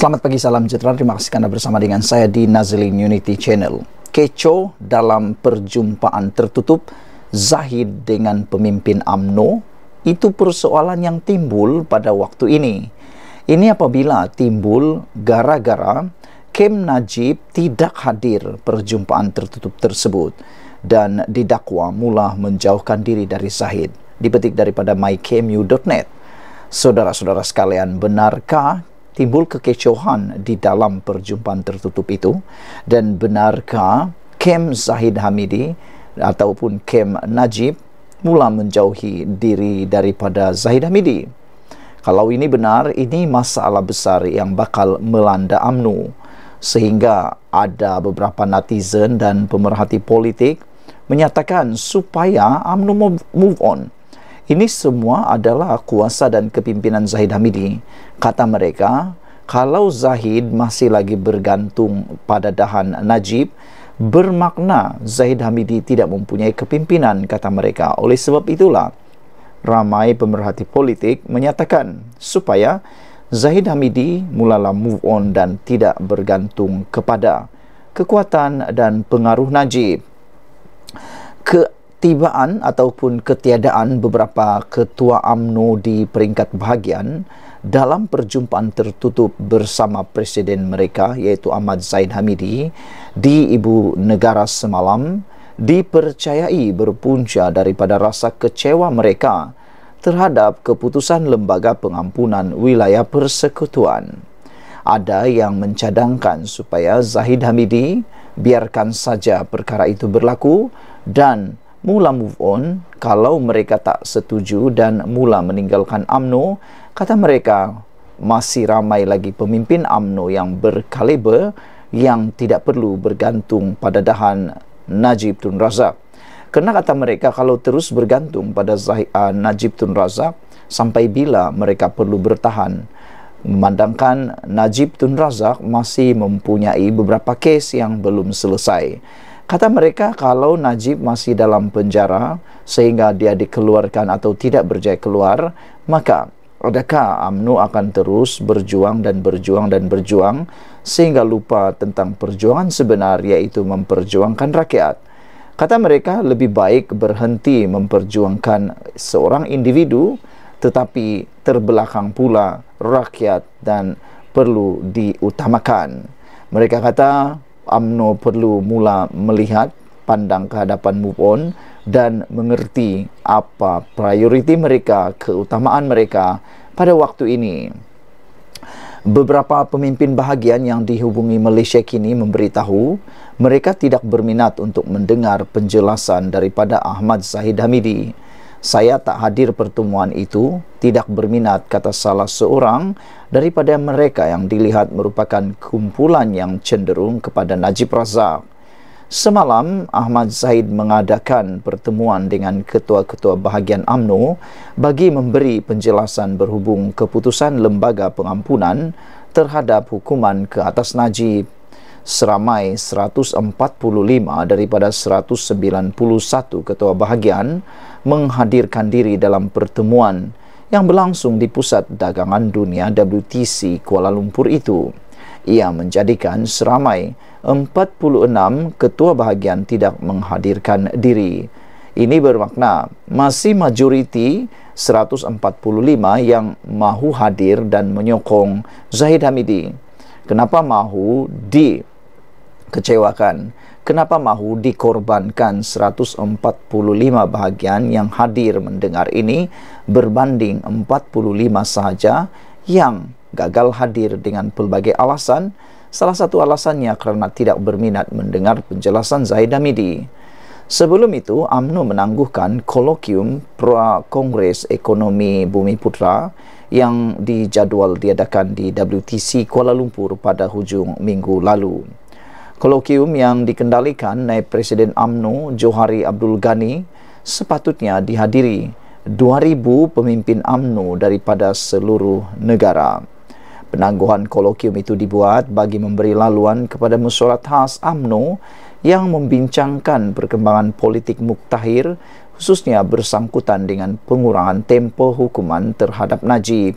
Selamat pagi, salam sejahtera. Terima kasih kerana bersama dengan saya di Nazlin Unity Channel. Kecoh dalam perjumpaan tertutup Zahid dengan pemimpin AMNO itu persoalan yang timbul pada waktu ini. Ini apabila timbul gara-gara Kem Najib tidak hadir perjumpaan tertutup tersebut dan didakwa mula menjauhkan diri dari Zahid. Dipetik daripada mykemu.net. Saudara-saudara sekalian, benarkah timbul kekecohan di dalam perjumpaan tertutup itu dan benarkah Kem Zahid Hamidi ataupun Kem Najib mula menjauhi diri daripada Zahid Hamidi. Kalau ini benar, ini masalah besar yang bakal melanda UMNO sehingga ada beberapa netizen dan pemerhati politik menyatakan supaya UMNO move on. Ini semua adalah kuasa dan kepimpinan Zahid Hamidi. Kata mereka, kalau Zahid masih lagi bergantung pada dahan Najib, bermakna Zahid Hamidi tidak mempunyai kepimpinan, kata mereka. Oleh sebab itulah, ramai pemerhati politik menyatakan supaya Zahid Hamidi mulalah move on dan tidak bergantung kepada kekuatan dan pengaruh Najib. Ke ketibaan ataupun ketiadaan beberapa ketua AMNO di peringkat bahagian dalam perjumpaan tertutup bersama presiden mereka iaitu Ahmad Zain Hamidi di ibu negara semalam dipercayai berpunca daripada rasa kecewa mereka terhadap keputusan lembaga pengampunan wilayah persekutuan ada yang mencadangkan supaya Zahid Hamidi biarkan saja perkara itu berlaku dan mula move on kalau mereka tak setuju dan mula meninggalkan AMNO kata mereka masih ramai lagi pemimpin AMNO yang berkaliber yang tidak perlu bergantung pada dahan Najib Tun Razak kerana kata mereka kalau terus bergantung pada Zah- uh, Najib Tun Razak sampai bila mereka perlu bertahan memandangkan Najib Tun Razak masih mempunyai beberapa kes yang belum selesai Kata mereka kalau Najib masih dalam penjara sehingga dia dikeluarkan atau tidak berjaya keluar, maka adakah UMNO akan terus berjuang dan berjuang dan berjuang sehingga lupa tentang perjuangan sebenar yaitu memperjuangkan rakyat? Kata mereka lebih baik berhenti memperjuangkan seorang individu tetapi terbelakang pula rakyat dan perlu diutamakan. Mereka kata UMNO perlu mula melihat pandang kehadapan move on dan mengerti apa prioriti mereka, keutamaan mereka pada waktu ini. Beberapa pemimpin bahagian yang dihubungi Malaysia kini memberitahu mereka tidak berminat untuk mendengar penjelasan daripada Ahmad Zahid Hamidi saya tak hadir pertemuan itu tidak berminat kata salah seorang daripada mereka yang dilihat merupakan kumpulan yang cenderung kepada Najib Razak. Semalam Ahmad Zaid mengadakan pertemuan dengan ketua-ketua bahagian AMNO bagi memberi penjelasan berhubung keputusan lembaga pengampunan terhadap hukuman ke atas Najib seramai 145 daripada 191 ketua bahagian menghadirkan diri dalam pertemuan yang berlangsung di Pusat Dagangan Dunia WTC Kuala Lumpur itu. Ia menjadikan seramai 46 ketua bahagian tidak menghadirkan diri. Ini bermakna masih majoriti 145 yang mahu hadir dan menyokong Zahid Hamidi. Kenapa mahu di kecewakan. Kenapa mahu dikorbankan 145 bahagian yang hadir mendengar ini berbanding 45 sahaja yang gagal hadir dengan pelbagai alasan? Salah satu alasannya kerana tidak berminat mendengar penjelasan Zaid Amidi. Sebelum itu, AMNO menangguhkan kolokium pra Kongres Ekonomi Bumi Putra yang dijadual diadakan di WTC Kuala Lumpur pada hujung minggu lalu. Kolokium yang dikendalikan naib Presiden AMNO Johari Abdul Ghani sepatutnya dihadiri 2000 pemimpin AMNO daripada seluruh negara. Penangguhan kolokium itu dibuat bagi memberi laluan kepada mesyuarat khas AMNO yang membincangkan perkembangan politik muktahir khususnya bersangkutan dengan pengurangan tempo hukuman terhadap Najib.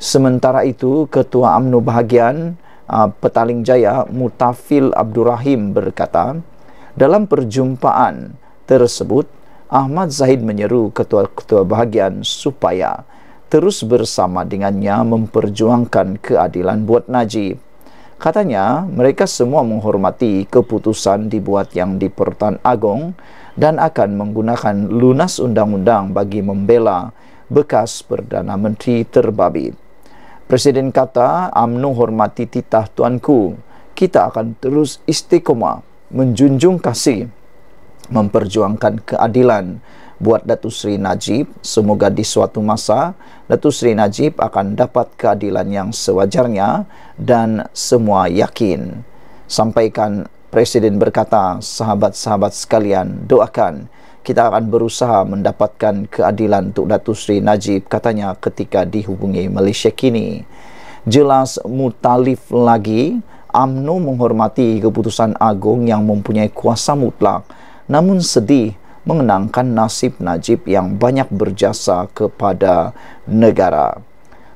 Sementara itu, Ketua AMNO Bahagian, Ah, Petaling Jaya Mutafil Abdul Rahim berkata, dalam perjumpaan tersebut, Ahmad Zahid menyeru ketua-ketua bahagian supaya terus bersama dengannya memperjuangkan keadilan buat Najib. Katanya, mereka semua menghormati keputusan dibuat yang di Pertan Agong dan akan menggunakan lunas undang-undang bagi membela bekas Perdana Menteri terbabit. Presiden kata, UMNO hormati titah tuanku. Kita akan terus istiqomah menjunjung kasih, memperjuangkan keadilan buat Datu Seri Najib. Semoga di suatu masa Datu Seri Najib akan dapat keadilan yang sewajarnya dan semua yakin. Sampaikan Presiden berkata, sahabat-sahabat sekalian, doakan kita akan berusaha mendapatkan keadilan untuk Datu Sri Najib katanya ketika dihubungi Malaysia kini. Jelas mutalif lagi, UMNO menghormati keputusan agung yang mempunyai kuasa mutlak namun sedih mengenangkan nasib Najib yang banyak berjasa kepada negara.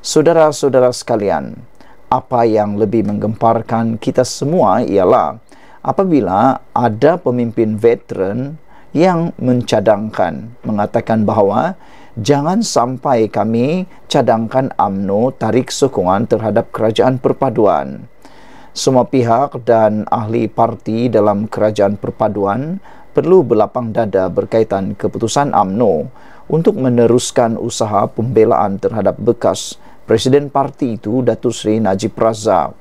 Saudara-saudara sekalian, apa yang lebih menggemparkan kita semua ialah apabila ada pemimpin veteran yang mencadangkan mengatakan bahawa jangan sampai kami cadangkan AMNO tarik sokongan terhadap kerajaan perpaduan. Semua pihak dan ahli parti dalam kerajaan perpaduan perlu berlapang dada berkaitan keputusan AMNO untuk meneruskan usaha pembelaan terhadap bekas Presiden parti itu Datuk Seri Najib Razak.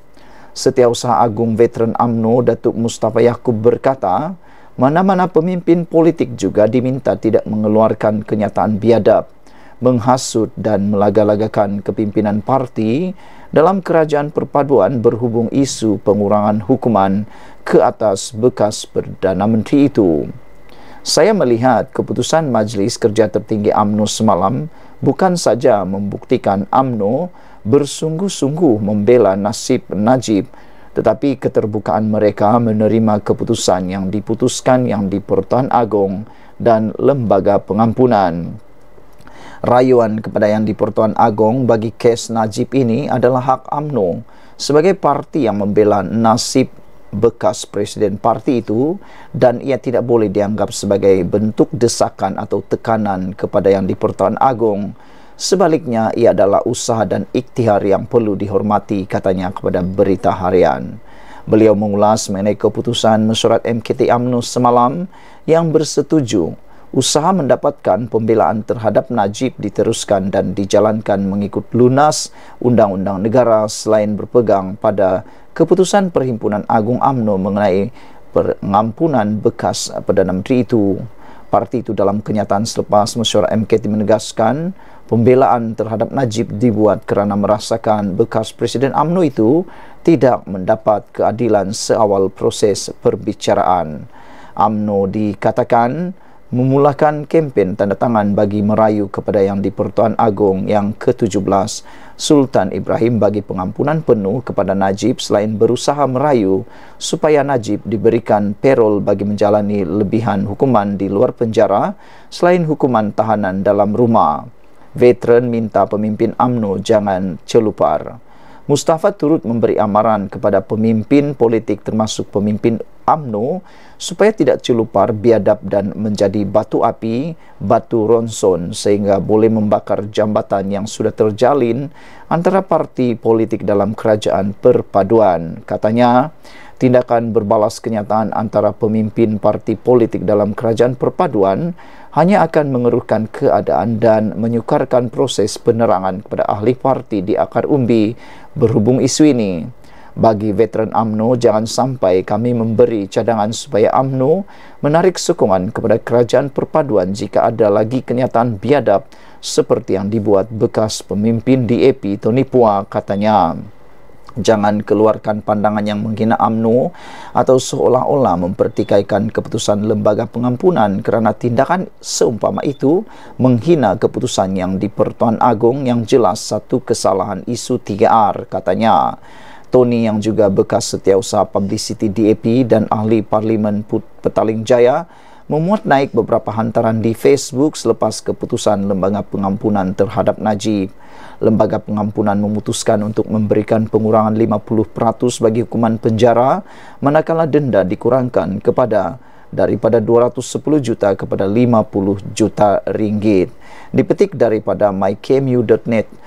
Setiausaha Agung Veteran AMNO Datuk Mustafa Yaakob berkata, mana-mana pemimpin politik juga diminta tidak mengeluarkan kenyataan biadab, menghasut dan melagalagakan kepimpinan parti dalam kerajaan perpaduan berhubung isu pengurangan hukuman ke atas bekas Perdana Menteri itu. Saya melihat keputusan Majlis Kerja Tertinggi AMNO semalam bukan saja membuktikan AMNO bersungguh-sungguh membela nasib Najib tetapi keterbukaan mereka menerima keputusan yang diputuskan yang di Pertuan Agong dan Lembaga Pengampunan. Rayuan kepada yang di Pertuan Agong bagi kes Najib ini adalah hak UMNO sebagai parti yang membela nasib bekas presiden parti itu dan ia tidak boleh dianggap sebagai bentuk desakan atau tekanan kepada yang di Pertuan Agong. Sebaliknya, ia adalah usaha dan ikhtiar yang perlu dihormati, katanya kepada berita harian. Beliau mengulas mengenai keputusan mesyuarat MKT UMNO semalam yang bersetuju usaha mendapatkan pembelaan terhadap Najib diteruskan dan dijalankan mengikut lunas undang-undang negara selain berpegang pada keputusan Perhimpunan Agung UMNO mengenai pengampunan bekas Perdana Menteri itu parti itu dalam kenyataan selepas mesyuarat MKT menegaskan pembelaan terhadap Najib dibuat kerana merasakan bekas Presiden AMNO itu tidak mendapat keadilan seawal proses perbicaraan. AMNO dikatakan memulakan kempen tanda tangan bagi merayu kepada Yang di-Pertuan Agong yang ke-17 Sultan Ibrahim bagi pengampunan penuh kepada Najib selain berusaha merayu supaya Najib diberikan perol bagi menjalani lebihan hukuman di luar penjara selain hukuman tahanan dalam rumah. Veteran minta pemimpin AMNO jangan celupar. Mustafa turut memberi amaran kepada pemimpin politik termasuk pemimpin AMNU supaya tidak celupar, biadab dan menjadi batu api, batu ronson sehingga boleh membakar jambatan yang sudah terjalin antara parti politik dalam kerajaan perpaduan. Katanya, tindakan berbalas kenyataan antara pemimpin parti politik dalam kerajaan perpaduan hanya akan mengeruhkan keadaan dan menyukarkan proses penerangan kepada ahli parti di akar umbi berhubung isu ini bagi veteran AMNO jangan sampai kami memberi cadangan supaya AMNO menarik sokongan kepada kerajaan perpaduan jika ada lagi kenyataan biadab seperti yang dibuat bekas pemimpin DAP Tony Pua katanya. Jangan keluarkan pandangan yang menghina AMNO atau seolah-olah mempertikaikan keputusan lembaga pengampunan kerana tindakan seumpama itu menghina keputusan yang di Pertuan Agong yang jelas satu kesalahan isu 3R katanya. Tony yang juga bekas setiausaha publicity DAP dan ahli parlimen Put Petaling Jaya memuat naik beberapa hantaran di Facebook selepas keputusan Lembaga Pengampunan terhadap Najib. Lembaga Pengampunan memutuskan untuk memberikan pengurangan 50% bagi hukuman penjara manakala denda dikurangkan kepada daripada 210 juta kepada 50 juta ringgit. Dipetik daripada mykmu.net.